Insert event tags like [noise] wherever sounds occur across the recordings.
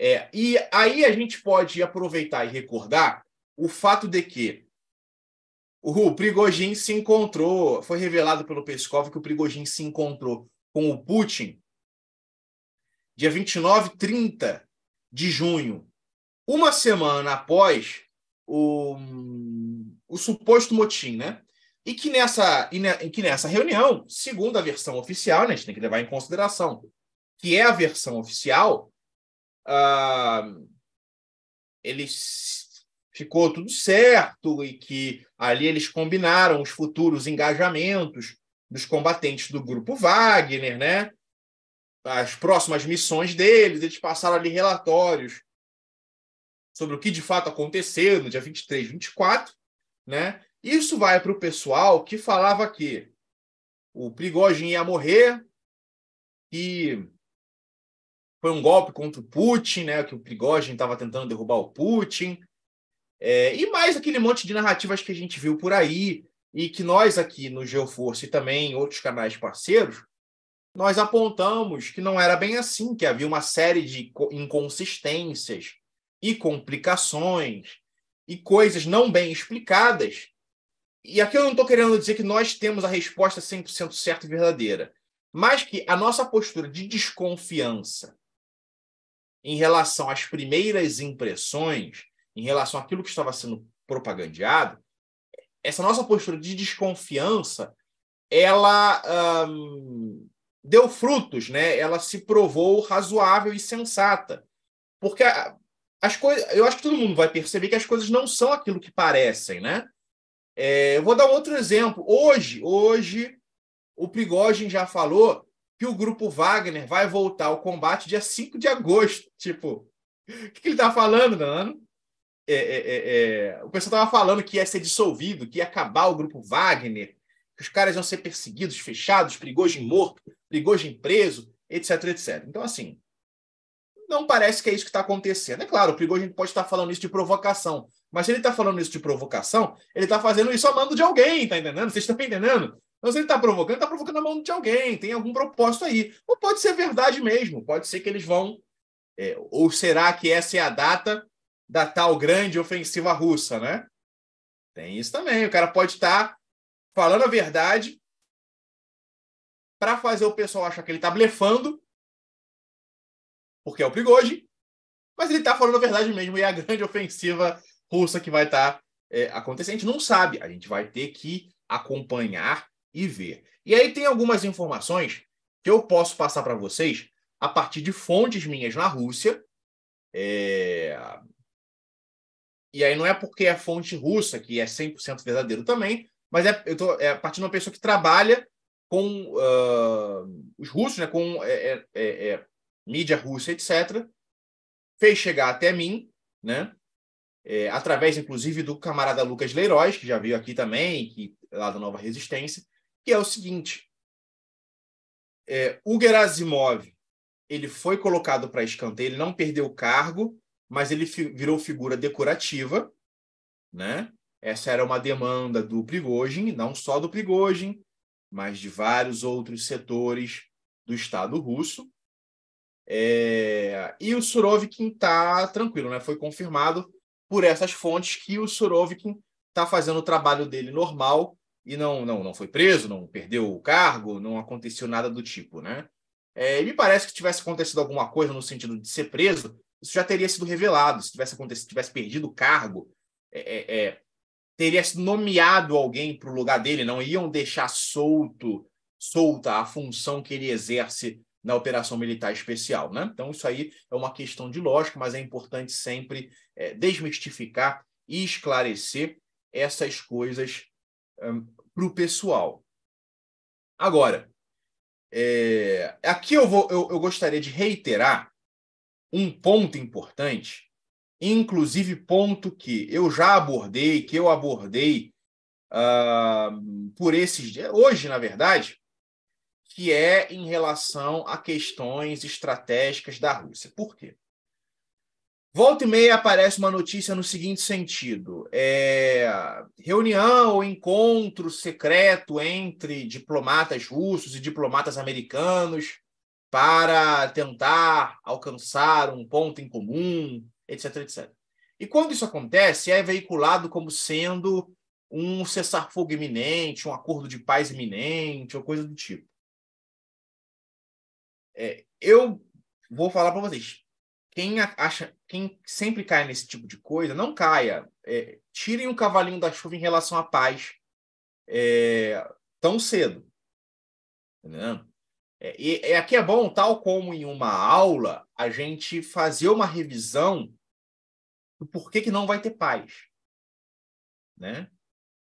É, e aí a gente pode aproveitar e recordar o fato de que o Prigojin se encontrou, foi revelado pelo Peskov que o Prigojin se encontrou com o Putin dia 29 30 de junho, uma semana após o, o suposto motim, né? E que, nessa, e, que nessa reunião, segundo a versão oficial, né, a gente tem que levar em consideração que é a versão oficial, ah, ficou tudo certo e que ali eles combinaram os futuros engajamentos dos combatentes do grupo Wagner, né? As próximas missões deles, eles passaram ali relatórios sobre o que de fato aconteceu no dia 23, 24, né? Isso vai para o pessoal que falava que o Prigogine ia morrer, e foi um golpe contra o Putin, né? Que o Prigogine estava tentando derrubar o Putin. É, e mais aquele monte de narrativas que a gente viu por aí e que nós aqui no GeoForce e também em outros canais parceiros, nós apontamos que não era bem assim, que havia uma série de inconsistências e complicações e coisas não bem explicadas. E aqui eu não estou querendo dizer que nós temos a resposta 100% certa e verdadeira, mas que a nossa postura de desconfiança em relação às primeiras impressões, em relação àquilo que estava sendo propagandeado, essa nossa postura de desconfiança, ela hum, deu frutos, né? Ela se provou razoável e sensata, porque as coisas, eu acho que todo mundo vai perceber que as coisas não são aquilo que parecem, né? É, eu vou dar um outro exemplo. Hoje, hoje, o Prigogine já falou que o grupo Wagner vai voltar ao combate dia 5 de agosto. Tipo, o que, que ele tá falando, Nano? É, é, é, é, o pessoal tava falando que ia ser dissolvido, que ia acabar o grupo Wagner, que os caras iam ser perseguidos, fechados, Prigogine morto, Prigogine preso, etc, etc. Então, assim, não parece que é isso que está acontecendo. É claro, o gente pode estar tá falando isso de provocação, mas se ele está falando isso de provocação, ele está fazendo isso a mando de alguém, tá entendendo? Vocês estão entendendo? Então, se ele está provocando, está provocando a mão de alguém, tem algum propósito aí. Ou pode ser verdade mesmo, pode ser que eles vão. É, ou será que essa é a data da tal grande ofensiva russa, né? Tem isso também. O cara pode estar tá falando a verdade para fazer o pessoal achar que ele está blefando, porque é o Prigogine, mas ele está falando a verdade mesmo e é a grande ofensiva russa que vai estar tá, é, acontecendo. A gente não sabe, a gente vai ter que acompanhar e ver. E aí tem algumas informações que eu posso passar para vocês a partir de fontes minhas na Rússia. É... E aí não é porque é fonte russa que é 100% verdadeiro também, mas é, eu tô, é a partir de uma pessoa que trabalha com uh, os russos, né, com é, é, é, é mídia russa, etc. Fez chegar até mim, né? É, através, inclusive, do camarada Lucas Leiroz, que já veio aqui também, que, lá da Nova Resistência que é o seguinte: é, o Gerasimov ele foi colocado para escanteio, ele não perdeu o cargo, mas ele fi virou figura decorativa, né? Essa era uma demanda do Prigozhin, não só do Prigozhin, mas de vários outros setores do Estado russo. É... E o Surovikin está tranquilo, né? Foi confirmado por essas fontes que o Surovikin está fazendo o trabalho dele normal e não, não, não foi preso, não perdeu o cargo, não aconteceu nada do tipo, né? É, me parece que tivesse acontecido alguma coisa no sentido de ser preso, isso já teria sido revelado. Se tivesse acontecido, tivesse perdido o cargo, é, é, é teria sido nomeado alguém para o lugar dele, não iam deixar solto, solta a função que ele exerce na operação militar especial, né? Então isso aí é uma questão de lógica, mas é importante sempre é, desmistificar e esclarecer essas coisas. Hum, para o pessoal. Agora, é, aqui eu, vou, eu, eu gostaria de reiterar um ponto importante, inclusive ponto que eu já abordei, que eu abordei uh, por esses dias, hoje, na verdade, que é em relação a questões estratégicas da Rússia. Por quê? Volta e meia aparece uma notícia no seguinte sentido: é, reunião ou encontro secreto entre diplomatas russos e diplomatas americanos para tentar alcançar um ponto em comum, etc, etc. E quando isso acontece, é veiculado como sendo um cessar-fogo iminente, um acordo de paz iminente, ou coisa do tipo. É, eu vou falar para vocês. Quem acha, quem sempre cai nesse tipo de coisa, não caia. É, tirem o um cavalinho da chuva em relação à paz é, tão cedo. Né? É, e aqui é bom, tal como em uma aula, a gente fazer uma revisão do porquê que não vai ter paz. Né?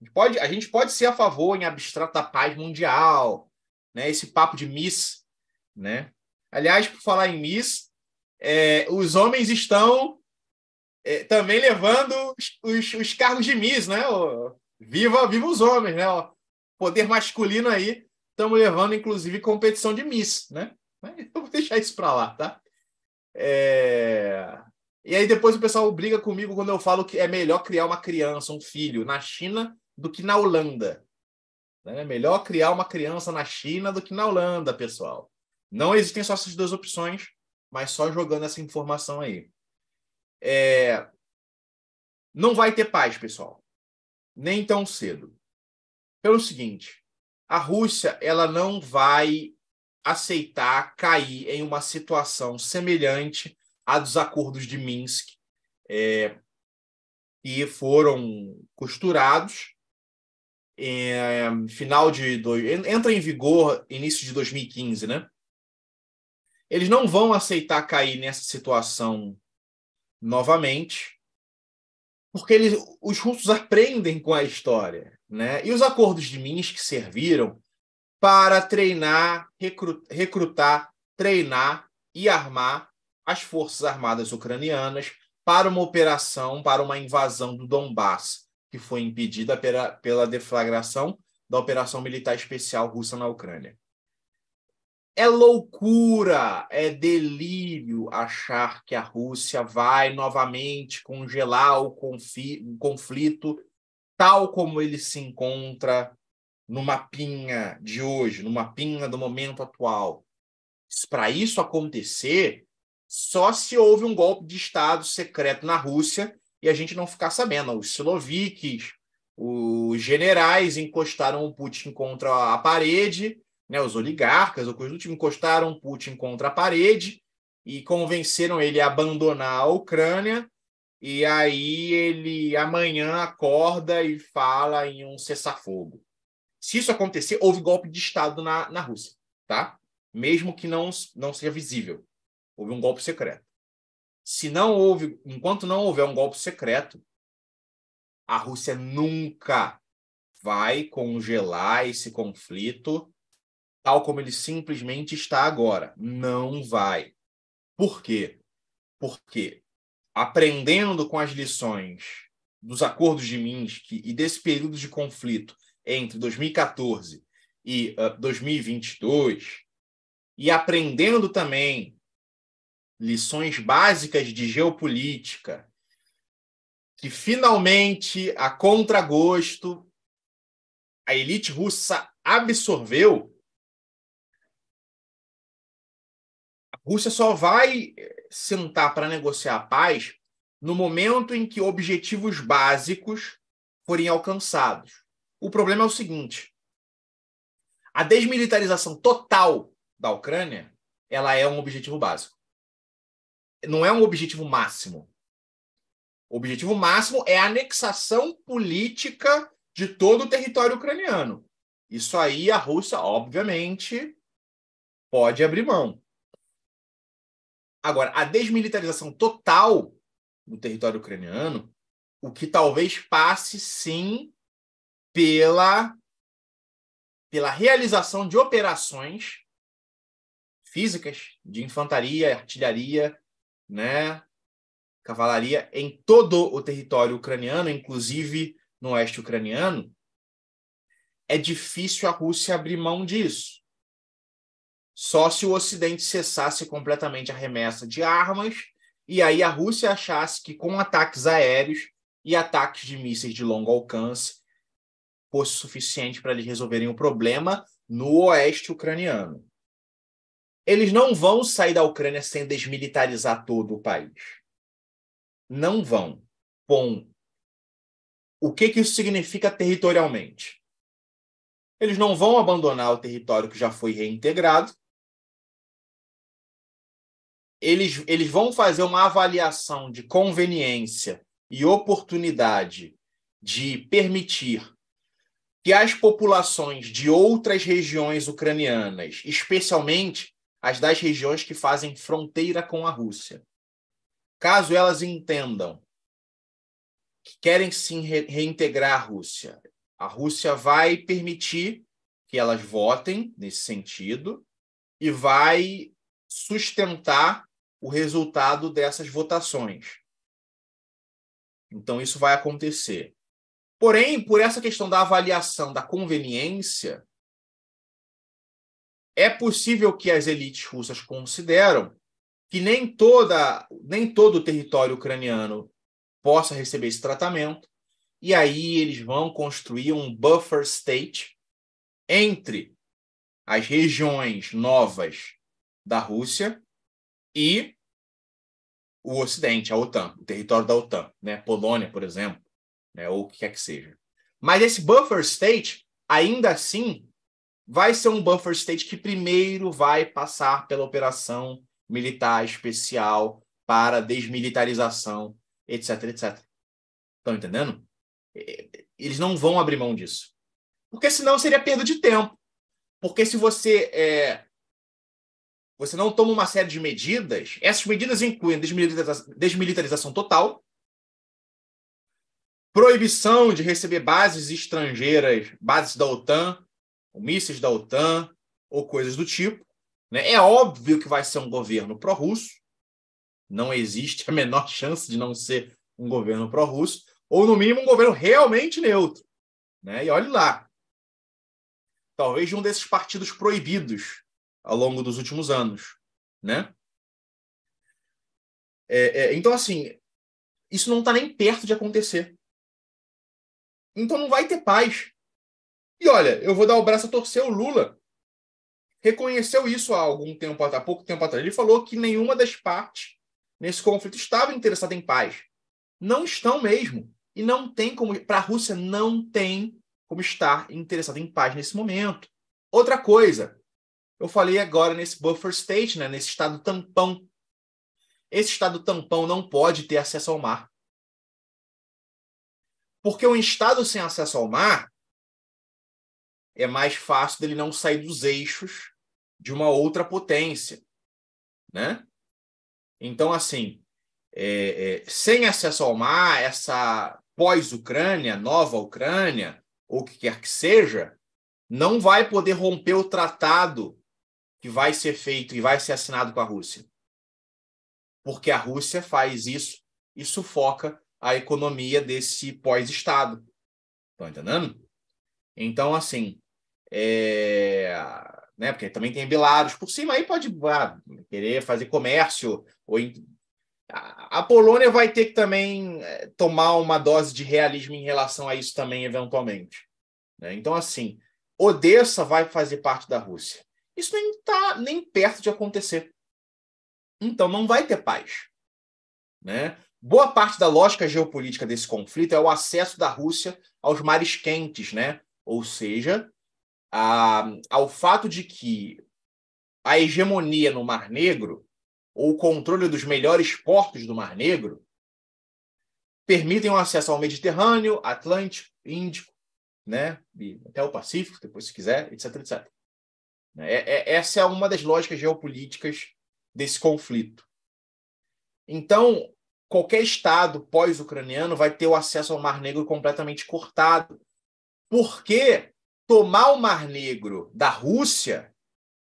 A, gente pode, a gente pode ser a favor em abstrata paz mundial, né? esse papo de Miss. Né? Aliás, por falar em Miss, é, os homens estão é, também levando os, os, cargos de Miss, né? O, viva, viva os homens, né? O poder masculino aí, estamos levando, inclusive, competição de Miss, né? eu [laughs] vou deixar isso para lá, tá? É... E aí depois o pessoal briga comigo quando eu falo que é melhor criar uma criança, um filho, na China do que na Holanda. É melhor criar uma criança na China do que na Holanda, pessoal. Não existem só essas duas opções mas só jogando essa informação aí. É... Não vai ter paz, pessoal. Nem tão cedo. Pelo seguinte, a Rússia ela não vai aceitar cair em uma situação semelhante à dos acordos de Minsk, é, que foram costurados é, final de do, entra em vigor início de 2015, né? Eles não vão aceitar cair nessa situação novamente, porque eles, os russos aprendem com a história. Né? E os acordos de Minsk serviram para treinar, recrutar, treinar e armar as forças armadas ucranianas para uma operação, para uma invasão do Donbass, que foi impedida pela, pela deflagração da Operação Militar Especial Russa na Ucrânia. É loucura, é delírio achar que a Rússia vai novamente congelar o, conflito tal como ele se encontra no mapinha de hoje, no mapinha do momento atual. Para isso acontecer, só se houve um golpe de Estado secreto na Rússia e a gente não ficar sabendo. Os siloviques, os generais encostaram o Putin contra a parede né, os oligarcas ou coisa do tipo encostaram Putin contra a parede e convenceram ele a abandonar a Ucrânia. E aí ele amanhã acorda e fala em um cessar-fogo. Se isso acontecer, houve golpe de Estado na, na Rússia, tá? Mesmo que não, não seja visível. Houve um golpe secreto. Se não houve, enquanto não houver um golpe secreto, a Rússia nunca vai congelar esse conflito tal como ele simplesmente está agora. Não vai. Por quê? Porque aprendendo com as lições dos acordos de Minsk e desse período de conflito entre 2014 e uh, ah, 2022, e aprendendo também lições básicas de geopolítica, que finalmente, a contragosto, a elite russa absorveu Rússia só vai eh, sentar para negociar a paz no momento em que objetivos básicos forem alcançados. O problema é o seguinte: a desmilitarização total da Ucrânia, ela é um objetivo básico. Não é um objetivo máximo. O objetivo máximo é a anexação política de todo o território ucraniano. Isso aí a Rússia, obviamente, pode abrir mão. Agora, a desmilitarização total do território ucraniano, o que talvez passe sim pela pela realização de operações físicas de infantaria, artilharia, né, cavalaria em todo o território ucraniano, inclusive no oeste ucraniano, é difícil a Rússia abrir mão disso. Só se o Ocidente cessasse completamente a remessa de armas e aí a Rússia achasse que com ataques aéreos e ataques de mísseis de longo alcance fosse suficiente para eles resolverem o problema no oeste ucraniano. Eles não vão sair da Ucrânia sem desmilitarizar todo o país. Não vão. Bom, o que, que isso significa territorialmente? Eles não vão abandonar o território que já foi reintegrado, eles, eles vão fazer uma avaliação de conveniência e oportunidade de permitir que as populações de outras regiões ucranianas, especialmente as das regiões que fazem fronteira com a Rússia, caso elas entendam que querem se reintegrar à Rússia, a Rússia vai permitir que elas votem nesse sentido e vai sustentar o resultado dessas votações. Então, isso vai acontecer. Porém, por essa questão da avaliação da conveniência, é possível que as elites russas consideram que nem, toda, nem todo o território ucraniano possa receber esse tratamento, e aí eles vão construir um buffer state entre as regiões novas da Rússia e o Ocidente, a OTAN, o território da OTAN, né? Polônia, por exemplo, né? ou o que quer que seja. Mas esse buffer state, ainda assim, vai ser um buffer state que primeiro vai passar pela operação militar especial para desmilitarização, etc, etc. Estão entendendo? É, eles não vão abrir mão disso. Porque senão seria perda de tempo. Porque se você é, você não toma uma série de medidas, essas medidas incluem desmilitarização, desmilitarização total, proibição de receber bases estrangeiras, bases da OTAN, mísseis da OTAN ou coisas do tipo. Né? É óbvio que vai ser um governo pró-russo, não existe a menor chance de não ser um governo pró-russo, ou no mínimo um governo realmente neutro. Né? E olhe lá, talvez de um desses partidos proibidos ao longo dos últimos anos, né? É, é, então, assim, isso não está nem perto de acontecer. Então não vai ter paz. E olha, eu vou dar o braço a torcer, o Lula reconheceu isso há algum tempo, há pouco tempo atrás. Ele falou que nenhuma das partes nesse conflito estava interessada em paz. Não estão mesmo. E não tem como. Para a Rússia, não tem como estar interessada em paz nesse momento. Outra coisa, eu falei agora nesse buffer state, né, nesse estado tampão. Esse estado tampão não pode ter acesso ao mar. Porque um estado sem acesso ao mar é mais fácil dele não sair dos eixos de uma outra potência, né? Então, assim, é, é, sem acesso ao mar, essa pós-Ucrânia, nova Ucrânia, ou o que quer que seja, não vai poder romper o tratado que vai ser feito e vai ser assinado com a Rússia. Porque a Rússia faz isso e sufoca a economia desse pós-Estado. Estão entendendo? Então, assim, é... né? porque também tem Belarus por cima, aí pode ah, querer fazer comércio. ou A Polônia vai ter que também é, tomar uma dose de realismo em relação a isso também, eventualmente. Né? Então, assim, Odessa vai fazer parte da Rússia. Isso nem está nem perto de acontecer. Então não vai ter paz. Né? Boa parte da lógica geopolítica desse conflito é o acesso da Rússia aos mares quentes, né? ou seja, a, ao fato de que a hegemonia no Mar Negro ou o controle dos melhores portos do Mar Negro permitem o acesso ao Mediterrâneo, Atlântico, Índico, né? E até o Pacífico, depois se quiser, etc, etc. Né? É, é, essa é uma das lógicas geopolíticas desse conflito. Então, qualquer Estado pós-ucraniano vai ter o acesso ao Mar Negro completamente cortado, porque tomar o Mar Negro da Rússia,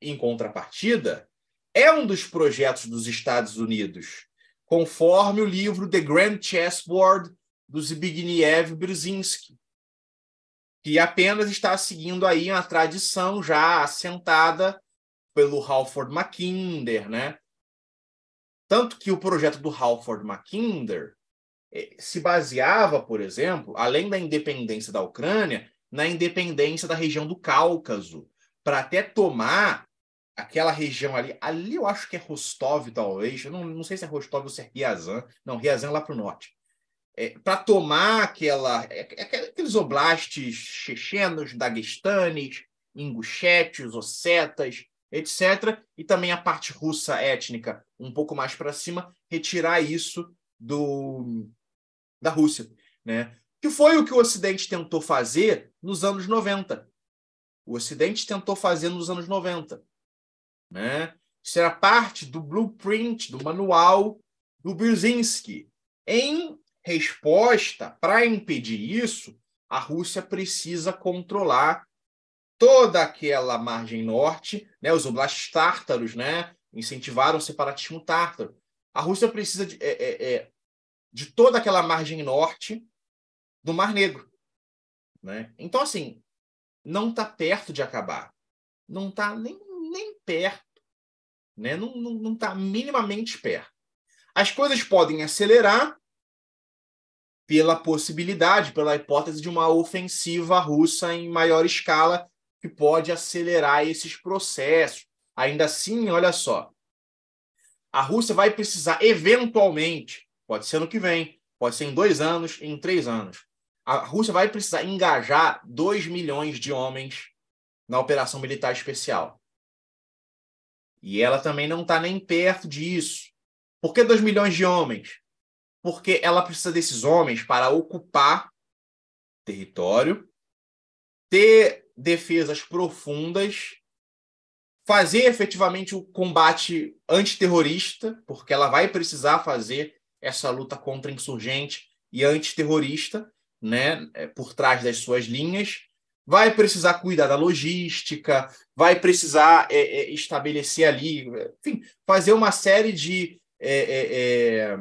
em contrapartida, é um dos projetos dos Estados Unidos, conforme o livro The Grand Chessboard, do Zbigniew Brzezinski, que apenas está seguindo aí uma tradição já assentada pelo Halford Mackinder, né? Tanto que o projeto do Halford Mackinder eh, se baseava, por exemplo, além da independência da Ucrânia, na independência da região do Cáucaso, para até tomar aquela região ali. Ali eu acho que é Rostov, talvez. Eu não, não sei se é Rostov ou se é Riazan. Não, Riazan é lá para o norte é, para tomar é, é aquela, aqueles oblastes chechenos, daguestanes, ingushetes, ossetas, etc., e também a parte russa étnica, um pouco mais para cima, retirar isso do, da Rússia. Né? Que foi o que o Ocidente tentou fazer nos anos 90. O Ocidente tentou fazer nos anos 90. Né? Isso era parte do blueprint, do manual do Brzezinski, em resposta, para impedir isso, a Rússia precisa controlar toda aquela margem norte, né? Os oblastes tártaros, né? Incentivaram o separatismo tártaro. A Rússia precisa de, é, é, é, de toda aquela margem norte do Mar Negro, né? Então assim, não está perto de acabar, não está nem, nem perto, né? Não está não, não tá minimamente perto. As coisas podem acelerar pela possibilidade, pela hipótese de uma ofensiva russa em maior escala que pode acelerar esses processos. Ainda assim, olha só, a Rússia vai precisar eventualmente, pode ser ano que vem, pode ser em dois anos, em três anos, a Rússia vai precisar engajar 2 milhões de homens na operação militar especial. E ela também não está nem perto disso. Por que 2 milhões de homens? porque ela precisa desses homens para ocupar território, ter defesas profundas, fazer efetivamente o combate antiterrorista, porque ela vai precisar fazer essa luta contra insurgente e antiterrorista, né, é, por trás das suas linhas, vai precisar cuidar da logística, vai precisar é, é, estabelecer ali, enfim, fazer uma série de é, é, é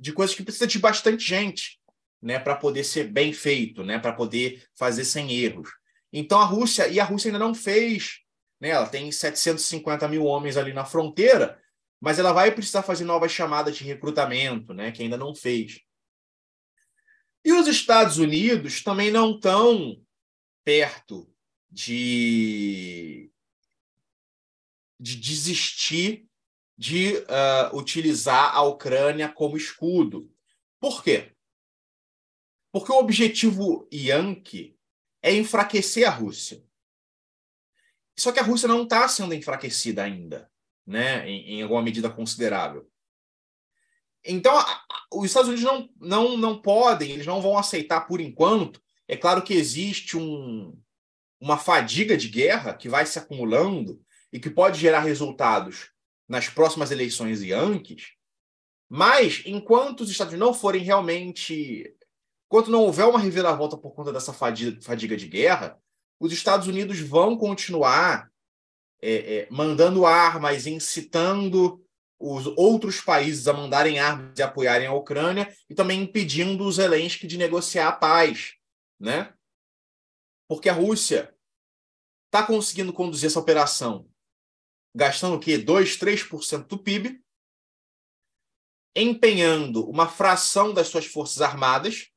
de coisas que precisa de bastante gente, né, para poder ser bem feito, né, para poder fazer sem erros. Então a Rússia e a Rússia ainda não fez, né, ela tem 750 mil homens ali na fronteira, mas ela vai precisar fazer novas chamadas de recrutamento, né, que ainda não fez. E os Estados Unidos também não estão perto de de desistir de uh, utilizar a Ucrânia como escudo. Por quê? Porque o objetivo Yankee é enfraquecer a Rússia. Só que a Rússia não está sendo enfraquecida ainda, né? Em, em, alguma medida considerável. Então, os Estados Unidos não, não, não podem, eles não vão aceitar por enquanto. É claro que existe um, uma fadiga de guerra que vai se acumulando e que pode gerar resultados nas próximas eleições e antes, mas enquanto os Estados não forem realmente. Enquanto não houver uma reviravolta por conta dessa fadiga, de guerra, os Estados Unidos vão continuar é, é, mandando armas, incitando os outros países a mandarem armas e apoiarem a Ucrânia e também impedindo os Zelensky de negociar a paz, né? Porque a Rússia está conseguindo conduzir essa operação gastando o quê? 2, 3% do PIB, empenhando uma fração das suas forças armadas.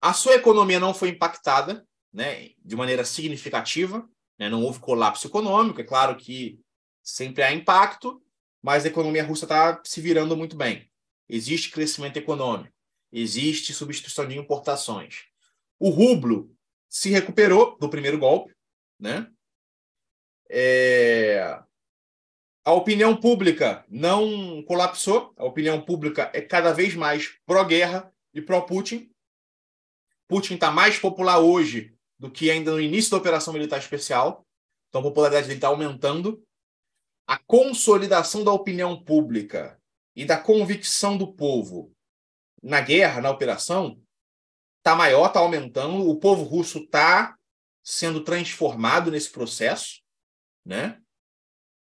A sua economia não foi impactada né, de maneira significativa, né, não houve colapso econômico, é claro que sempre há impacto, mas a economia russa está se virando muito bem. Existe crescimento econômico, existe substituição de importações. O rublo se recuperou do primeiro golpe, né? É... A opinião pública não colapsou, a opinião pública é cada vez mais pró-guerra e pró-Putin. Putin está mais popular hoje do que ainda no início da Operação Militar Especial, então a popularidade dele está aumentando. A consolidação da opinião pública e da convicção do povo na guerra, na operação, está maior, está aumentando. O povo russo está sendo transformado nesse processo. 네?